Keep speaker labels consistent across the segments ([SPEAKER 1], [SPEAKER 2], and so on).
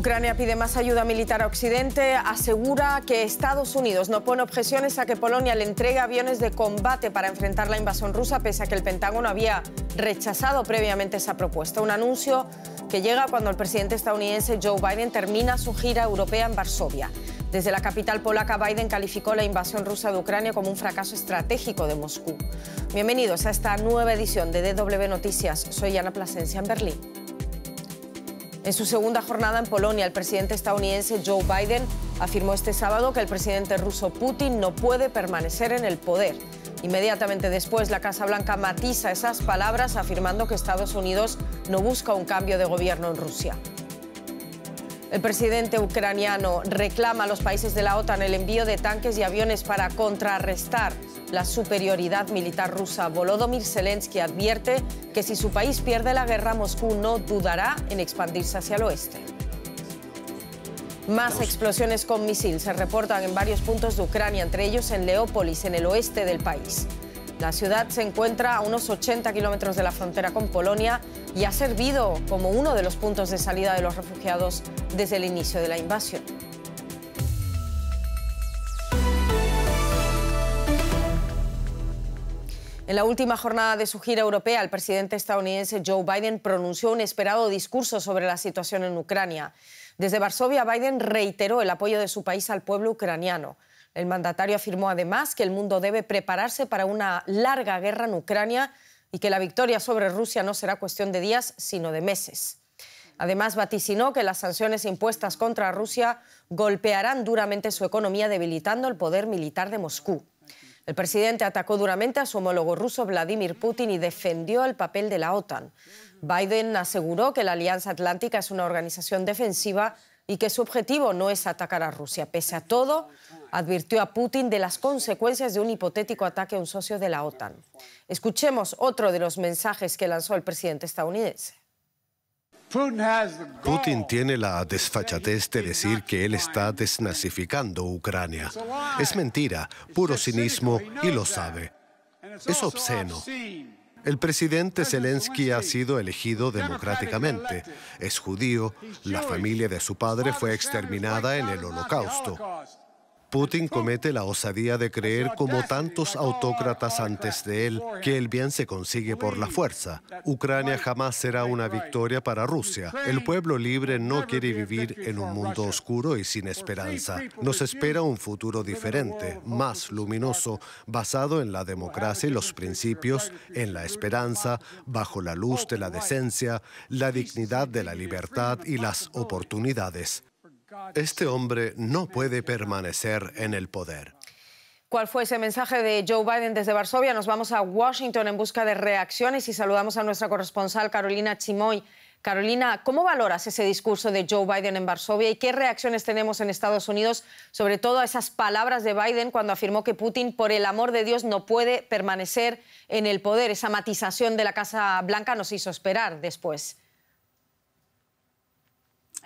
[SPEAKER 1] Ucrania pide más ayuda militar a Occidente, asegura que Estados Unidos no pone objeciones a que Polonia le entregue aviones de combate para enfrentar la invasión rusa, pese a que el Pentágono había rechazado previamente esa propuesta. Un anuncio que llega cuando el presidente estadounidense Joe Biden termina su gira europea en Varsovia. Desde la capital polaca, Biden calificó la invasión rusa de Ucrania como un fracaso estratégico de Moscú. Bienvenidos a esta nueva edición de DW Noticias. Soy Ana Plasencia en Berlín. En su segunda jornada en Polonia, el presidente estadounidense Joe Biden afirmó este sábado que el presidente ruso Putin no puede permanecer en el poder. Inmediatamente después, la Casa Blanca matiza esas palabras afirmando que Estados Unidos no busca un cambio de gobierno en Rusia. El presidente ucraniano reclama a los países de la OTAN el envío de tanques y aviones para contrarrestar la superioridad militar rusa. Volodymyr Zelensky advierte que si su país pierde la guerra, Moscú no dudará en expandirse hacia el oeste. Más explosiones con misil se reportan en varios puntos de Ucrania, entre ellos en Leópolis, en el oeste del país. La ciudad se encuentra a unos 80 kilómetros de la frontera con Polonia y ha servido como uno de los puntos de salida de los refugiados desde el inicio de la invasión. En la última jornada de su gira europea, el presidente estadounidense Joe Biden pronunció un esperado discurso sobre la situación en Ucrania. Desde Varsovia, Biden reiteró el apoyo de su país al pueblo ucraniano. El mandatario afirmó además que el mundo debe prepararse para una larga guerra en Ucrania y que la victoria sobre Rusia no será cuestión de días, sino de meses. Además, vaticinó que las sanciones impuestas contra Rusia golpearán duramente su economía, debilitando el poder militar de Moscú. El presidente atacó duramente a su homólogo ruso Vladimir Putin y defendió el papel de la OTAN. Biden aseguró que la Alianza Atlántica es una organización defensiva y que su objetivo no es atacar a Rusia. Pese a todo, advirtió a Putin de las consecuencias de un hipotético ataque a un socio de la OTAN. Escuchemos otro de los mensajes que lanzó el presidente estadounidense.
[SPEAKER 2] Putin tiene la desfachatez de decir que él está desnazificando Ucrania. Es mentira, puro cinismo y lo sabe. Es obsceno. El presidente Zelensky ha sido elegido democráticamente. Es judío. La familia de su padre fue exterminada en el holocausto. Putin comete la osadía de creer, como tantos autócratas antes de él, que el bien se consigue por la fuerza. Ucrania jamás será una victoria para Rusia. El pueblo libre no quiere vivir en un mundo oscuro y sin esperanza. Nos espera un futuro diferente, más luminoso, basado en la democracia y los principios, en la esperanza, bajo la luz de la decencia, la dignidad de la libertad y las oportunidades. Este hombre no puede permanecer en el poder.
[SPEAKER 1] ¿Cuál fue ese mensaje de Joe Biden desde Varsovia? Nos vamos a Washington en busca de reacciones y saludamos a nuestra corresponsal Carolina Chimoy. Carolina, ¿cómo valoras ese discurso de Joe Biden en Varsovia y qué reacciones tenemos en Estados Unidos, sobre todo a esas palabras de Biden cuando afirmó que Putin, por el amor de Dios, no puede permanecer en el poder? Esa matización de la Casa Blanca nos hizo esperar después.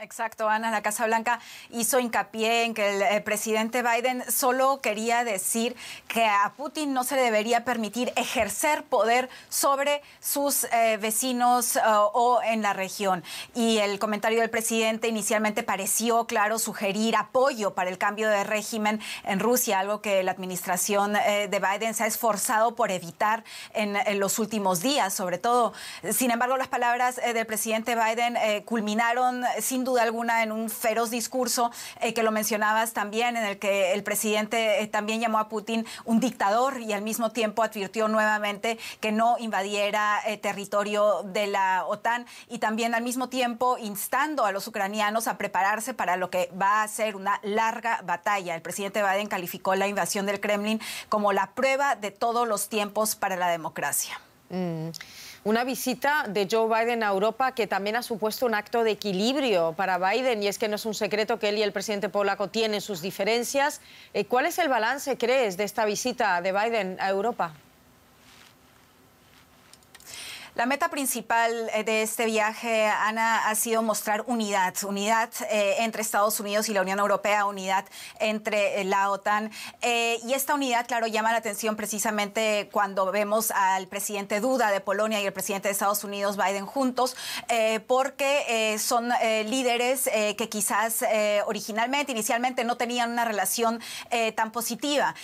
[SPEAKER 3] Exacto, Ana, la Casa Blanca hizo hincapié en que el, presidente Biden solo quería decir que a Putin no se le debería permitir ejercer poder sobre sus eh, vecinos eh, o en la región. Y el comentario del presidente inicialmente pareció, claro, sugerir apoyo para el cambio de régimen en Rusia, algo que la administración eh, de Biden se ha esforzado por evitar en, los últimos días, sobre todo. Sin embargo, las palabras del presidente Biden culminaron sin duda alguna en un feroz discurso eh, que lo mencionabas también, en el que el presidente eh, también llamó a Putin un dictador y al mismo tiempo advirtió nuevamente que no invadiera eh, territorio de la OTAN y también al mismo tiempo instando a los ucranianos a prepararse para lo que va a ser una larga batalla. El presidente Biden calificó la invasión del Kremlin como
[SPEAKER 1] la prueba de todos los tiempos para la democracia. Mm. Una visita de Joe Biden a Europa que también ha supuesto un acto de equilibrio para Biden y es que no es un secreto que él y el presidente polaco tienen sus diferencias. Eh, ¿Cuál es el balance, crees, de esta visita de Biden a Europa? La meta principal
[SPEAKER 3] eh, de este viaje, Ana, ha sido mostrar unidad, unidad eh, entre Estados Unidos y la Unión Europea, unidad entre eh, la OTAN. y esta unidad, claro, llama la atención precisamente cuando vemos al presidente Duda de Polonia y el presidente de Estados Unidos, Biden, juntos, porque son líderes que quizás originalmente, inicialmente, no tenían una relación tan positiva,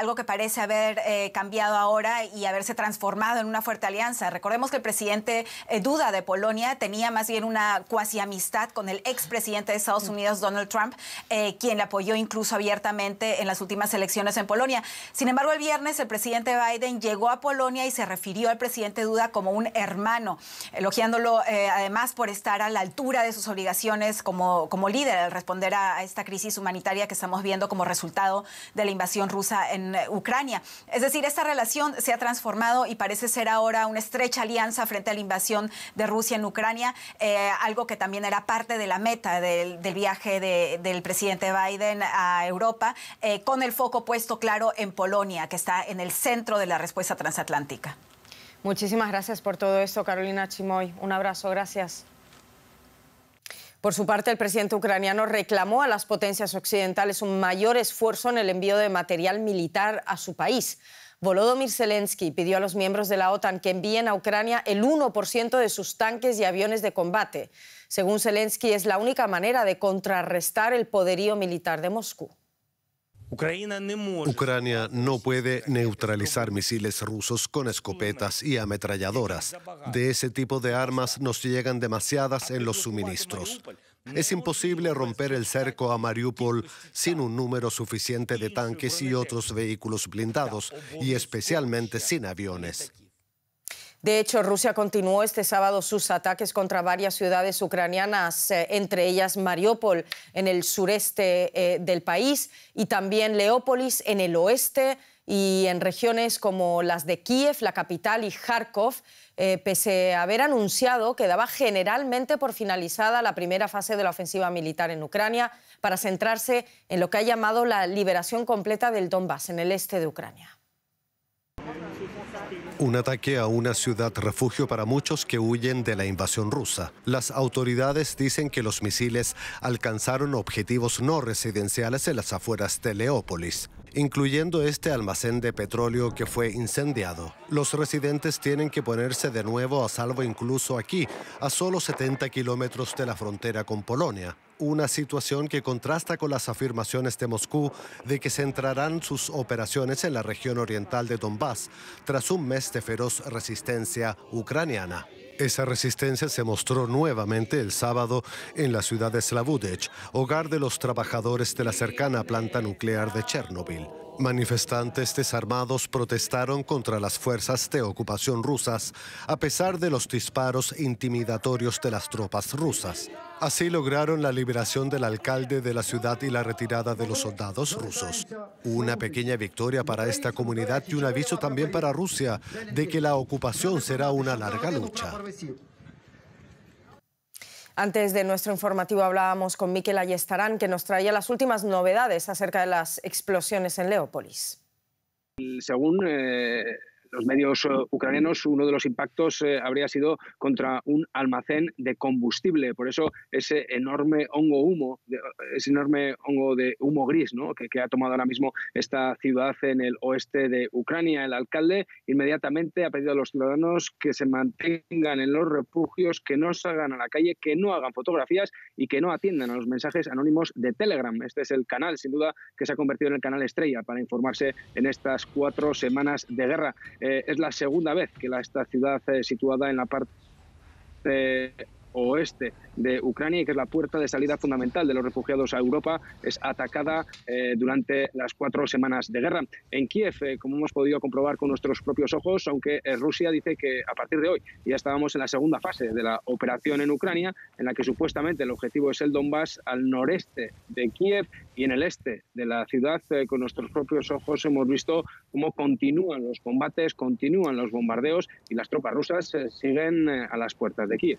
[SPEAKER 3] algo que parece haber cambiado ahora y haberse transformado en una fuerte alianza. Recordemos que presidente eh, Duda de Polonia tenía más bien una cuasi amistad con el expresidente de Estados mm. Unidos, Donald Trump, eh, quien le apoyó incluso abiertamente en las últimas elecciones en Polonia. Sin embargo, el viernes el presidente Biden llegó a Polonia y se refirió al presidente Duda como un hermano, elogiándolo eh, además por estar a la altura de sus obligaciones como, como líder al responder a esta crisis humanitaria que estamos viendo como resultado de la invasión rusa en Ucrania. Es decir, esta relación se ha transformado y parece ser ahora una estrecha alianza frente a la invasión de Rusia en Ucrania, eh, algo que también era parte de la meta del, viaje del presidente Biden a Europa, eh, con el foco puesto claro en Polonia, que está en el centro de la respuesta transatlántica.
[SPEAKER 1] Muchísimas gracias por todo esto, Carolina Chimoy. Un abrazo, gracias. Por su parte, el presidente ucraniano reclamó a las potencias occidentales un mayor esfuerzo en el envío de material militar a su país. Volodymyr Zelensky pidió a los miembros de la OTAN que envíen a Ucrania el 1% de sus tanques y aviones de combate. Según Zelensky, es la única manera de contrarrestar el poderío militar de Moscú.
[SPEAKER 2] Ucrania no puede neutralizar misiles rusos con escopetas y ametralladoras. De ese tipo de armas nos llegan demasiadas en los suministros. Es imposible romper el cerco a Mariupol sin un número suficiente de tanques y otros vehículos blindados, y especialmente sin aviones.
[SPEAKER 1] De hecho, Rusia continuó este sábado sus ataques contra varias ciudades ucranianas, eh, entre ellas Mariupol en el sureste eh, del país y también Leópolis en el oeste y en regiones como las de Kiev, la capital, y Kharkov, eh, pese a haber anunciado que daba generalmente por finalizada la primera fase de la ofensiva militar en Ucrania para centrarse en lo que ha llamado la liberación completa del Donbass en el este de Ucrania.
[SPEAKER 2] Un ataque a una ciudad refugio para muchos que huyen de la invasión rusa. Las autoridades dicen que los misiles alcanzaron objetivos no residenciales en las afueras de Leópolis incluyendo este almacén de petróleo que fue incendiado. Los residentes tienen que ponerse de nuevo a salvo incluso aquí, a solo 70 kilómetros de la frontera con Polonia. Una situación que contrasta con las afirmaciones de Moscú de que centrarán sus operaciones en la región oriental de Donbass tras un mes de feroz resistencia ucraniana. Esa resistencia se mostró nuevamente el sábado en la ciudad de Slavudech, hogar de los trabajadores de la cercana planta nuclear de Chernobyl. Manifestantes desarmados protestaron contra las fuerzas de ocupación rusas, a pesar de los disparos intimidatorios de las tropas rusas. Así lograron la liberación del alcalde de la ciudad y la retirada de los soldados rusos. Una pequeña victoria para esta comunidad y un aviso también para Rusia de que la ocupación será una larga lucha.
[SPEAKER 1] Antes de nuestro informativo hablábamos con Miquel Ayestarán, que nos traía las últimas novedades acerca de las explosiones en Leópolis.
[SPEAKER 4] Según eh, los medios eh, ucranianos, uno de los impactos eh, habría sido contra un almacén de combustible. Por eso ese enorme hongo humo, eh, ese enorme hongo de humo gris ¿no? que, que ha tomado ahora mismo esta ciudad en el oeste de Ucrania. El alcalde inmediatamente ha pedido a los ciudadanos que se mantengan en los refugios, que no salgan a la calle, que no hagan fotografías y que no atiendan a los mensajes anónimos de Telegram. Este es el canal, sin duda, que se ha convertido en el canal estrella para informarse en estas cuatro semanas de guerra. Eh, es la segunda vez que la, esta ciudad eh, situada en la parte oeste de Ucrania y que es la puerta de salida fundamental de los refugiados a Europa, es atacada eh, durante las cuatro semanas de guerra. En Kiev, eh, como hemos podido comprobar con nuestros propios ojos, aunque eh, Rusia dice que a partir de hoy ya estábamos en la segunda fase de la operación en Ucrania, en la que supuestamente el objetivo es el Donbass al noreste de Kiev y en el este de la ciudad, con nuestros propios ojos hemos visto cómo continúan los combates, continúan los bombardeos y las tropas rusas siguen a las puertas de Kiev.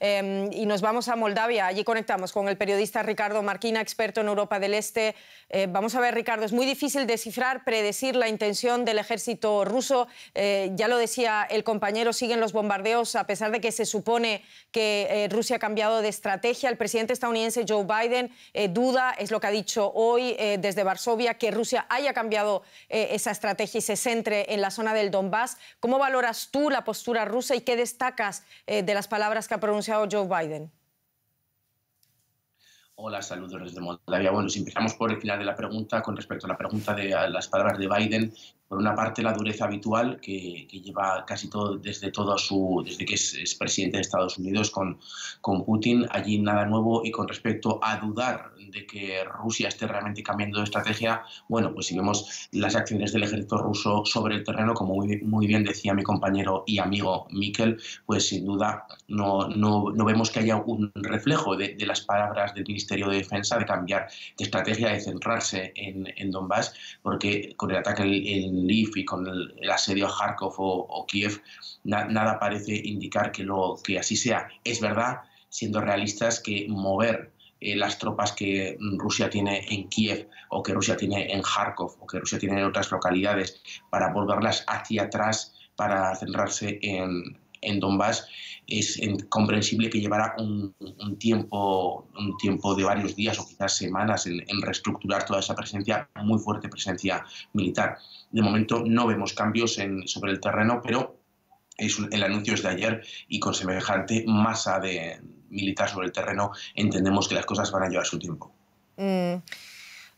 [SPEAKER 1] Em, y nos vamos a Moldavia. Allí conectamos con el periodista Ricardo Marquina, experto en Europa del Este. Eh, vamos a ver, Ricardo, es muy difícil descifrar, predecir la intención del ejército ruso. Eh, ya lo decía el compañero, siguen los bombardeos a pesar de que se supone que eh, Rusia ha cambiado de estrategia. El presidente estadounidense Joe Biden duda, es lo que ha dicho hoy desde Varsovia, que Rusia haya cambiado esa estrategia y se centre en la zona del Donbass. ¿Cómo valoras tú la postura rusa y qué destacas de las palabras que ha pronunciado? Joe Biden?
[SPEAKER 5] Hola, saludos desde Moldavia. Bueno, si empezamos por el final de la pregunta, con respecto a la pregunta de las palabras de Biden, por una parte la dureza habitual que, lleva casi todo desde todo su desde que es, presidente de Estados Unidos con, con, Putin allí nada nuevo y con respecto a dudar de que Rusia esté realmente cambiando de estrategia bueno pues si vemos las acciones del ejército ruso sobre el terreno como muy, bien decía mi compañero y amigo Mikel pues sin duda no, no, vemos que haya un reflejo de, las palabras del Ministerio de Defensa de cambiar de estrategia de centrarse en, en Donbass porque con el ataque en Lviv y con el, asedio a Kharkov o, Kiev, nada parece indicar que, lo, que así sea. Es verdad, siendo realistas, que mover eh, las tropas que mm, Rusia tiene en Kiev o que Rusia tiene en Kharkov o que Rusia tiene en otras localidades para volverlas hacia atrás para centrarse en, en Donbass, es comprensible que llevará un, tiempo, un tiempo de varios días o quizás semanas en, reestructurar toda esa presencia, muy fuerte presencia militar. De momento no vemos cambios sobre el terreno, pero es el anuncio es de ayer y con semejante masa de militar sobre el terreno entendemos que las cosas van a llevar
[SPEAKER 4] su tiempo.
[SPEAKER 1] Mm.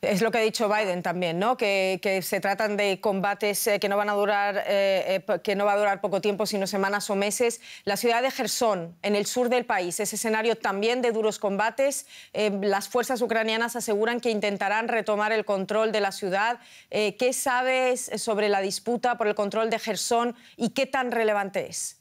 [SPEAKER 1] Es lo que ha dicho Biden también, ¿no? Que, se tratan de combates eh, que no van a durar, eh, eh, que no va a durar poco tiempo, sino semanas o meses. La ciudad de Gerson, en el sur del país, es escenario también de duros combates. las fuerzas ucranianas aseguran que intentarán retomar el control de la ciudad. ¿Qué sabes sobre la disputa por el control de Gerson y qué tan relevante es?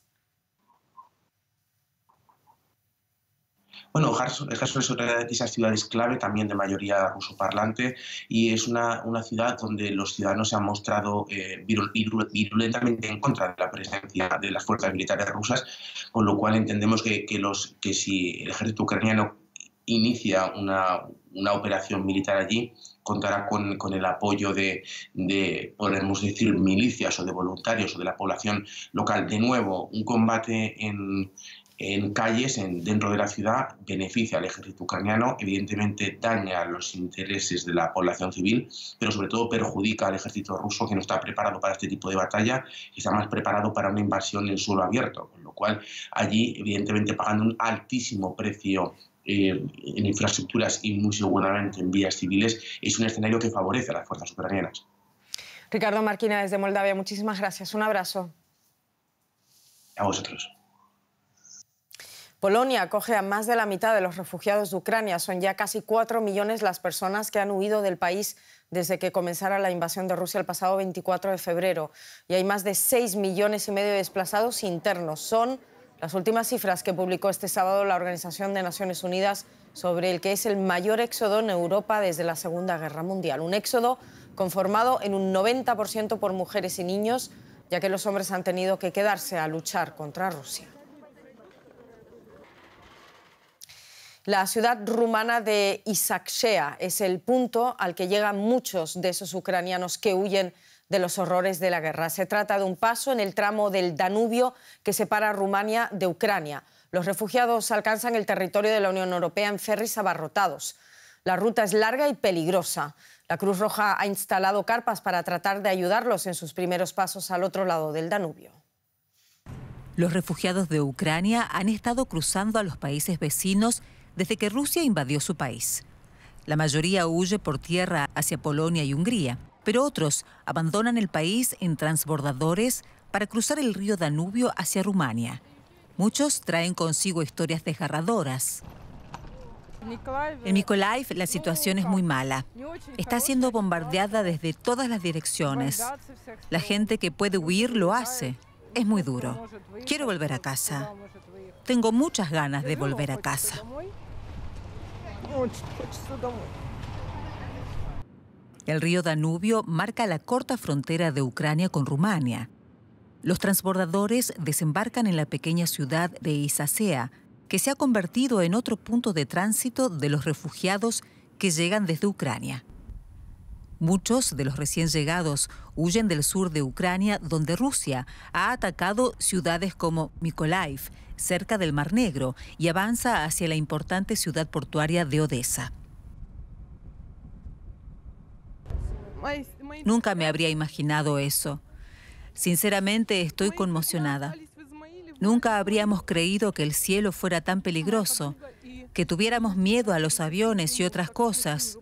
[SPEAKER 5] Bueno, Kherson, es otra de esas ciudades clave, también de mayoría rusoparlante, y es una, ciudad donde los ciudadanos se han mostrado eh, virulentamente en contra de la presencia de las fuerzas militares rusas, con lo cual entendemos que, si el ejército ucraniano inicia una, operación militar allí, contará con, el apoyo de, podemos decir, milicias o de voluntarios o de la población local. De nuevo, un combate en, en calles en, dentro de la ciudad, beneficia al ejército ucraniano, evidentemente daña los intereses de la población civil, pero sobre todo perjudica al ejército ruso que no está preparado para este tipo de batalla y está más preparado para una invasión en suelo abierto, con lo cual allí evidentemente pagando un altísimo precio eh, en infraestructuras y muy seguramente en vías civiles, es un escenario que favorece a las fuerzas ucranianas.
[SPEAKER 1] Ricardo Marquina desde Moldavia, muchísimas gracias. Un abrazo. A vosotros. Polonia acoge a más de la mitad de los refugiados de Ucrania. Son ya casi cuatro millones las personas que han huido del país desde que comenzara la invasión de Rusia el pasado 24 de febrero. Y hay más de seis millones y medio de desplazados internos. Son las últimas cifras que publicó este sábado la Organización de Naciones Unidas sobre el que es el mayor éxodo en Europa desde la Segunda Guerra Mundial. Un éxodo conformado en un 90% por mujeres y niños, ya que los hombres han tenido que quedarse a luchar contra Rusia. La ciudad rumana de Isaccea es el punto al que llegan muchos de esos ucranianos que huyen de los horrores de la guerra. Se trata de un paso en el tramo del Danubio que separa Rumania de Ucrania. Los refugiados alcanzan el territorio de la Unión Europea en ferries abarrotados. La ruta es larga y peligrosa. La Cruz Roja ha instalado carpas para tratar de ayudarlos en sus primeros pasos al otro lado del Danubio.
[SPEAKER 6] Los refugiados de Ucrania han estado cruzando a los países vecinos desde que Rusia invadió su país. La mayoría huye por tierra hacia Polonia y Hungría, pero otros abandonan el país en transbordadores para cruzar el río Danubio hacia Rumania. Muchos traen consigo historias desgarradoras. En Mykolaiv la situación es muy mala. Está siendo bombardeada desde todas las direcciones. La gente que puede huir lo hace. Es muy duro. Quiero volver a casa. Tengo muchas ganas de volver a casa. El río Danubio marca la corta frontera de Ucrania con Rumania. Los transbordadores desembarcan en la pequeña ciudad de Isasea, que se ha convertido en otro punto de tránsito de los refugiados que llegan desde Ucrania. Muchos de los recién llegados Huyen del sur de Ucrania, donde Rusia ha atacado ciudades como Mykolaiv, cerca del Mar Negro, y avanza hacia la importante ciudad portuaria de Odessa. Nunca me habría imaginado eso. Sinceramente estoy conmocionada. Nunca habríamos creído que el cielo fuera tan peligroso, que tuviéramos miedo a los aviones y otras cosas.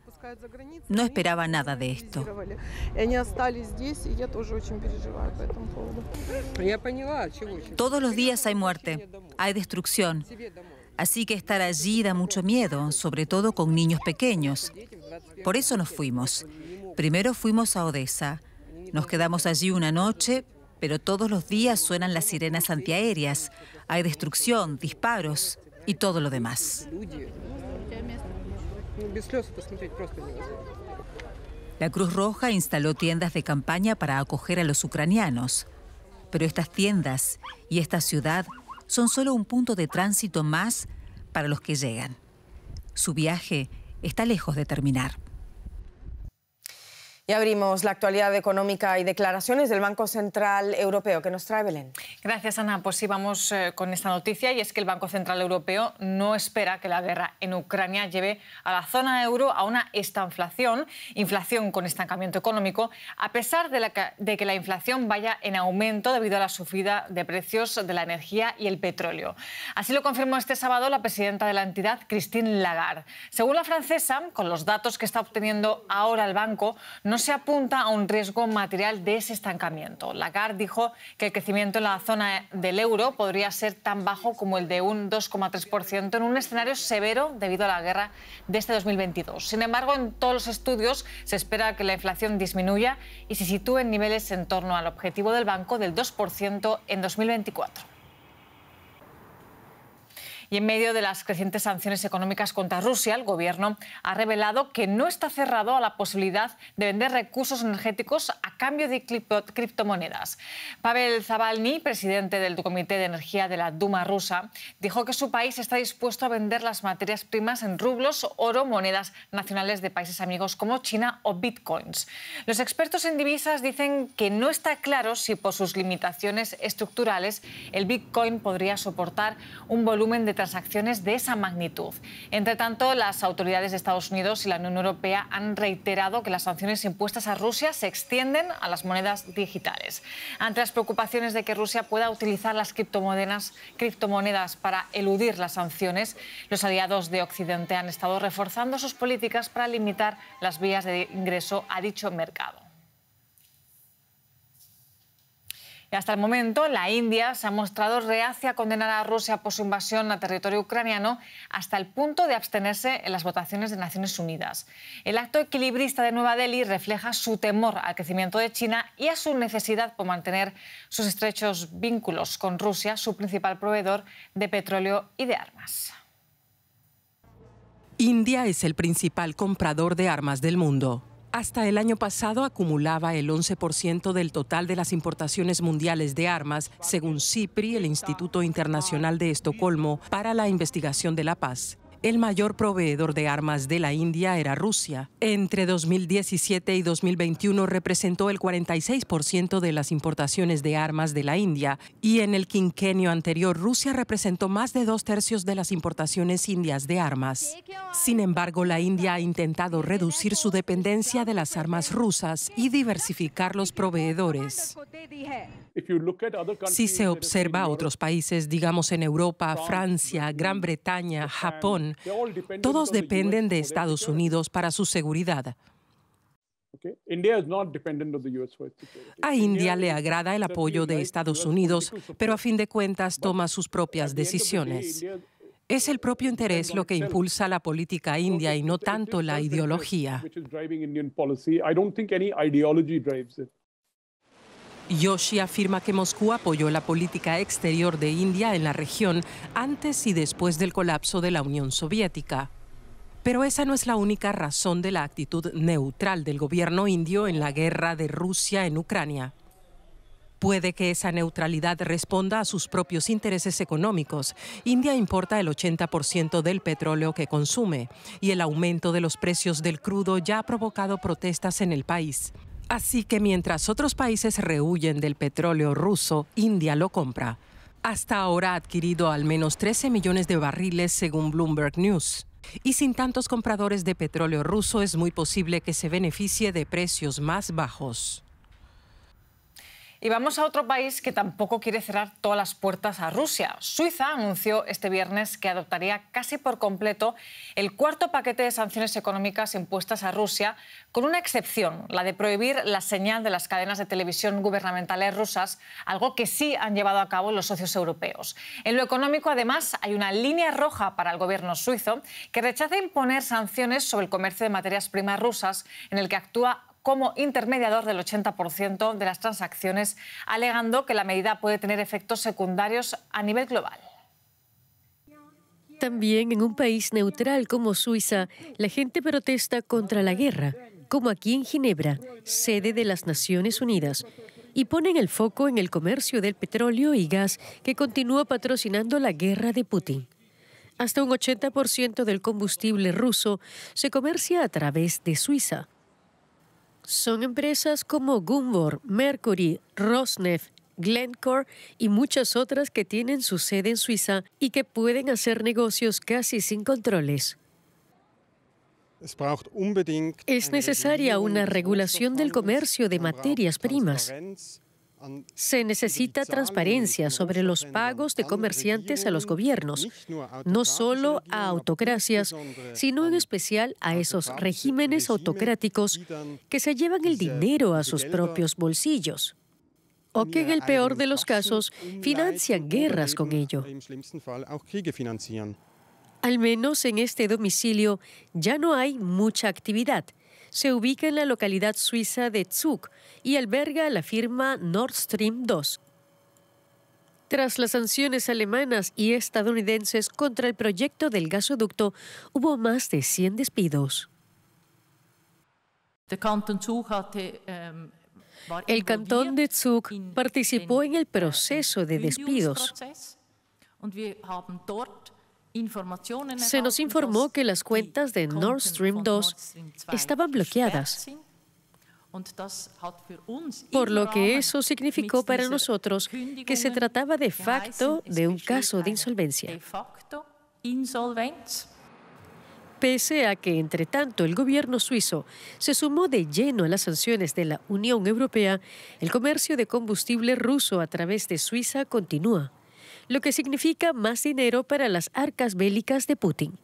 [SPEAKER 6] No esperaba nada de esto. Todos los días hay muerte, hay destrucción. Así que estar allí da mucho miedo, sobre todo con niños pequeños. Por eso nos fuimos. Primero fuimos a Odessa. Nos quedamos allí una noche, pero todos los días suenan las sirenas antiaéreas. Hay destrucción, disparos y todo lo demás.
[SPEAKER 7] Pues,
[SPEAKER 6] La Cruz Roja instaló tiendas de campaña para acoger a los ucranianos. Pero estas tiendas y esta ciudad son solo un punto de tránsito más para los que llegan. Su viaje está lejos de terminar.
[SPEAKER 1] Y abrimos la actualidad económica y declaraciones del Banco Central Europeo que nos trae Belén.
[SPEAKER 8] Gracias, Ana. Pues sí, vamos eh, con esta noticia y es que el Banco Central Europeo no espera que la guerra en Ucrania lleve a la zona euro a una estanflación, inflación con estancamiento económico, a pesar de, que, de que la inflación vaya en aumento debido a la subida de precios de la energía y el petróleo. Así lo confirmó este sábado la presidenta de la entidad, Christine Lagarde. Según la francesa, con los datos que está obteniendo ahora el banco, no se apunta a un riesgo material de ese estancamiento. Lagarde dijo que el crecimiento en la zona del euro podría ser tan bajo como el de un 2,3% en un escenario severo debido a la guerra de este 2022. Sin embargo, en todos los estudios se espera que la inflación disminuya y se sitúe en niveles en torno al objetivo del banco del 2% en 2024. Y en medio de las crecientes sanciones económicas contra Rusia, el Gobierno ha revelado que no está cerrado a la posibilidad de vender recursos energéticos a cambio de criptomonedas. Pavel Zavalny, presidente del Comité de Energía de la Duma rusa, dijo que su país está dispuesto a vender las materias primas en rublos, oro, monedas nacionales de países amigos como China o bitcoins. Los expertos en divisas dicen que no está claro si por sus limitaciones estructurales el bitcoin podría soportar un volumen de transacciones de esa magnitud. Entre tanto, las autoridades de Estados Unidos y la Unión Europea han reiterado que las sanciones impuestas a Rusia se extienden a las monedas digitales. Ante las preocupaciones de que Rusia pueda utilizar las criptomonedas, criptomonedas para eludir las sanciones, los aliados de Occidente han estado reforzando sus políticas para limitar las vías de ingreso a dicho mercado. Y hasta el momento, la India se ha mostrado reacia a condenar a Rusia por su invasión a territorio ucraniano hasta el punto de abstenerse en las votaciones de Naciones Unidas. El acto equilibrista de Nueva Delhi refleja su temor al crecimiento de China y a su necesidad por mantener sus estrechos vínculos con Rusia, su principal proveedor de petróleo y de armas.
[SPEAKER 7] India es el principal comprador de armas del mundo hasta el año pasado acumulaba el 11% del total de las importaciones mundiales de armas, según CIPRI, el Instituto Internacional de Estocolmo para la Investigación de la Paz. El mayor proveedor de armas de la India era Rusia. Entre 2017 y 2021 representó el 46% de las importaciones de armas de la India y en el quinquenio anterior Rusia representó más de dos tercios de las importaciones indias de armas. Sin embargo, la India ha intentado reducir su dependencia de las armas rusas y diversificar los proveedores. Si se observa a otros países, digamos en Europa, Francia, Gran Bretaña, Japón,
[SPEAKER 4] todos dependen de Estados
[SPEAKER 7] Unidos para su seguridad. A India le agrada el apoyo de Estados Unidos, pero a fin de cuentas toma sus propias decisiones. Es el propio interés lo que impulsa la política india y no tanto la ideología. Yoshi afirma que Moscú apoyó la política exterior de India en la región antes y después del colapso de la Unión Soviética. Pero esa no es la única razón de la actitud neutral del gobierno indio en la guerra de Rusia en Ucrania. Puede que esa neutralidad responda a sus propios intereses económicos. India importa el 80% del petróleo que consume y el aumento de los precios del crudo ya ha provocado protestas en el país. Así que mientras otros países rehuyen del petróleo ruso, India lo compra. Hasta ahora ha adquirido al menos 13 millones de barriles según Bloomberg News. Y sin tantos compradores de petróleo ruso es muy posible que se beneficie de precios más bajos.
[SPEAKER 8] Y vamos a otro país que tampoco quiere cerrar todas las puertas a Rusia. Suiza anunció este viernes que adoptaría casi por completo el cuarto paquete de sanciones económicas impuestas a Rusia, con una excepción, la de prohibir la señal de las cadenas de televisión gubernamentales rusas, algo que sí han llevado a cabo los socios europeos. En lo económico, además, hay una línea roja para el gobierno suizo que rechaza imponer sanciones sobre el comercio de materias primas rusas, en el que actúa como intermediador del 80% de las transacciones, alegando que la medida puede tener efectos secundarios a nivel global.
[SPEAKER 9] También en un país neutral como Suiza, la gente protesta contra la guerra, como aquí en Ginebra, sede de las Naciones Unidas, y ponen el foco en el comercio del petróleo y gas que continúa patrocinando la guerra de Putin. Hasta un 80% del combustible ruso se comercia a través de Suiza son empresas como Gumbor, Mercury, Rosneft, Glencore y muchas otras que tienen su sede en Suiza y que pueden hacer negocios casi sin controles. Es necesaria una regulación del comercio de materias primas se necesita transparencia sobre los pagos de comerciantes a los gobiernos, no solo a autocracias, sino en especial a esos regímenes autocráticos que se llevan el dinero a sus propios bolsillos o que en el peor de los casos financian guerras con ello. Al menos en este domicilio ya no hay mucha actividad se ubica en la localidad suiza de Zug y alberga la firma Nord Stream 2. Tras las sanciones alemanas y estadounidenses contra el proyecto del gasoducto, hubo más de 100 despidos. Eh, em, el cantón de Zug participó en el eh, proceso de despidos. Se nos informó que las cuentas de Nord Stream 2 estaban bloqueadas, por lo que eso significó para nosotros que se trataba de facto de un caso de insolvencia. Pese a que, entre tanto, el gobierno suizo se sumó de lleno a las sanciones de la Unión Europea, el comercio de combustible ruso a través de Suiza continúa lo que significa más dinero para las arcas bélicas de Putin.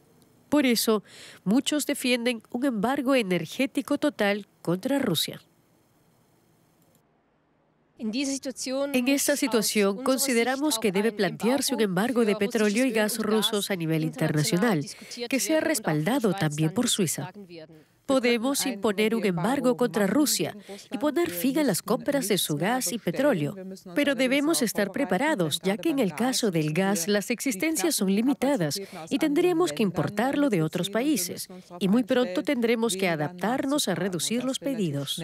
[SPEAKER 9] Por eso, muchos defienden un embargo energético total contra Rusia. En esta situación consideramos que debe plantearse un embargo de petróleo y gas rusos a nivel internacional, que sea respaldado también por Suiza. Podemos imponer un embargo contra Rusia y poner fin a las compras de su gas y petróleo. Pero debemos estar preparados, ya que en el caso del gas las existencias son limitadas y tendremos que importarlo de otros países. Y muy pronto tendremos que adaptarnos a reducir los pedidos.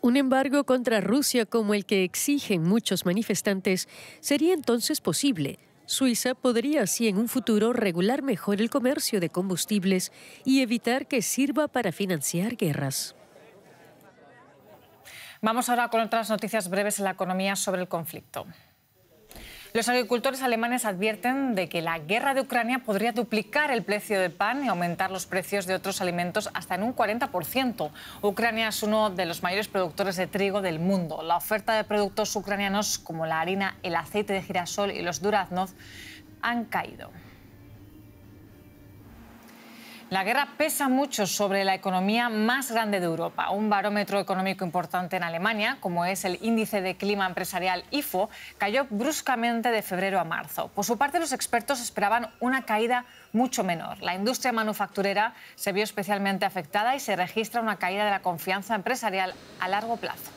[SPEAKER 9] Un embargo contra Rusia como el que exigen muchos manifestantes sería entonces posible, Suiza podría así en un futuro regular mejor el comercio de combustibles y evitar que sirva para financiar guerras.
[SPEAKER 8] Vamos ahora con otras noticias breves en la economía sobre el conflicto. Los agricultores alemanes advierten de que la guerra de Ucrania podría duplicar el precio del pan y aumentar los precios de otros alimentos hasta en un 40%. Ucrania es uno de los mayores productores de trigo del mundo. La oferta de productos ucranianos como la harina, el aceite de girasol y los duraznos han caído. La guerra pesa mucho sobre la economía más grande de Europa. Un barómetro económico importante en Alemania, como es el índice de clima empresarial IFO, cayó bruscamente de febrero a marzo. Por su parte, los expertos esperaban una caída mucho menor. La industria manufacturera se vio especialmente afectada y se registra una caída de la confianza empresarial a largo plazo.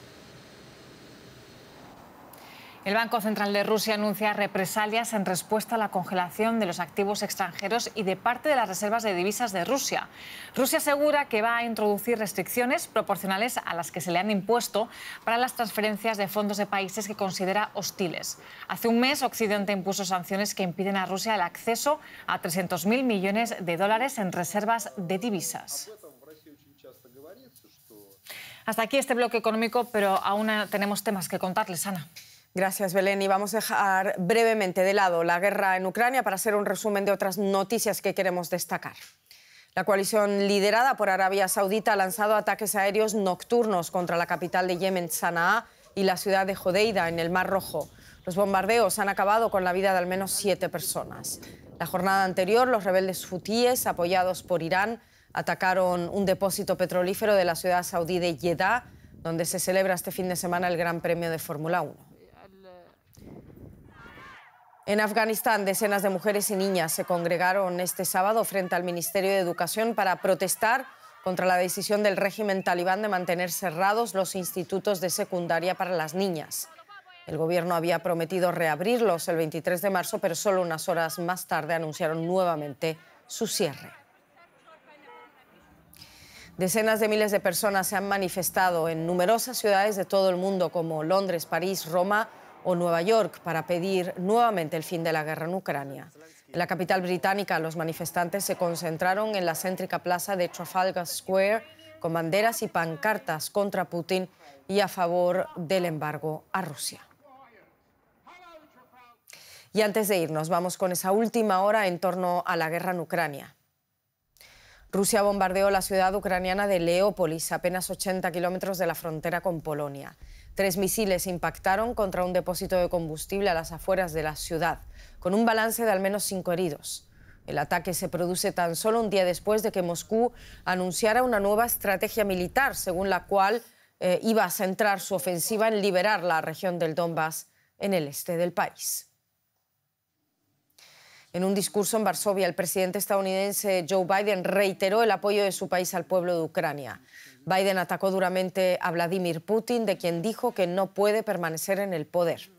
[SPEAKER 8] El Banco Central de Rusia anuncia represalias en respuesta a la congelación de los activos extranjeros y de parte de las reservas de divisas de Rusia. Rusia asegura que va a introducir restricciones proporcionales a las que se le han impuesto para las transferencias de fondos de países que considera hostiles. Hace un mes, Occidente impuso sanciones que impiden a Rusia el acceso a 300.000 millones de dólares en reservas de divisas. Hasta aquí este bloque económico, pero aún tenemos temas que contarles, Ana.
[SPEAKER 1] Gracias, Belén. Y vamos a dejar brevemente de lado la guerra en Ucrania para hacer un resumen de otras noticias que queremos destacar. La coalición liderada por Arabia Saudita ha lanzado ataques aéreos nocturnos contra la capital de Yemen, Sanaa, y la ciudad de Jodeida, en el Mar Rojo. Los bombardeos han acabado con la vida de al menos siete personas. La jornada anterior, los rebeldes hutíes, apoyados por Irán, atacaron un depósito petrolífero de la ciudad saudí de Jeddah, donde se celebra este fin de semana el Gran Premio de Fórmula 1. En Afganistán, decenas de mujeres y niñas se congregaron este sábado frente al Ministerio de Educación para protestar contra la decisión del régimen talibán de mantener cerrados los institutos de secundaria para las niñas. El gobierno había prometido reabrirlos el 23 de marzo, pero solo unas horas más tarde anunciaron nuevamente su cierre. Decenas de miles de personas se han manifestado en numerosas ciudades de todo el mundo, como Londres, París, Roma, o Nueva York para pedir nuevamente el fin de la guerra en Ucrania. En la capital británica, los manifestantes se concentraron en la céntrica plaza de Trafalgar Square con banderas y pancartas contra Putin y a favor del embargo a Rusia. Y antes de irnos, vamos con esa última hora en torno a la guerra en Ucrania. Rusia bombardeó la ciudad ucraniana de Leópolis, apenas 80 kilómetros de la frontera con Polonia. Tres misiles impactaron contra un depósito de combustible a las afueras de la ciudad, con un balance de al menos cinco heridos. El ataque se produce tan solo un día después de que Moscú anunciara una nueva estrategia militar, según la cual eh, iba a centrar su ofensiva en liberar la región del Donbass en el este del país. En un discurso en Varsovia, el presidente estadounidense Joe Biden reiteró el apoyo de su país al pueblo de Ucrania. Biden atacó duramente a Vladimir Putin, de quien dijo que no puede permanecer en el poder.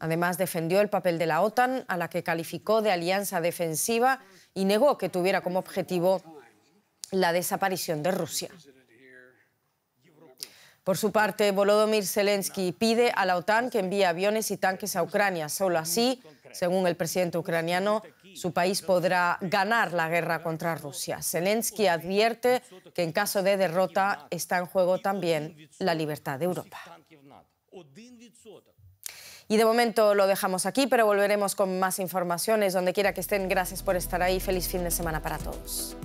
[SPEAKER 1] Además, defendió el papel de la OTAN, a la que calificó de alianza defensiva y negó que tuviera como objetivo la desaparición de Rusia. Por su parte, Volodymyr Zelensky pide a la OTAN que envíe aviones y tanques a Ucrania. Solo así, según el presidente ucraniano, su país podrá ganar la guerra contra Rusia. Zelensky advierte que en caso de derrota está en juego también la libertad de Europa. Y de momento lo dejamos aquí, pero volveremos con más informaciones donde quiera que estén. Gracias por estar ahí. Feliz fin de semana para todos.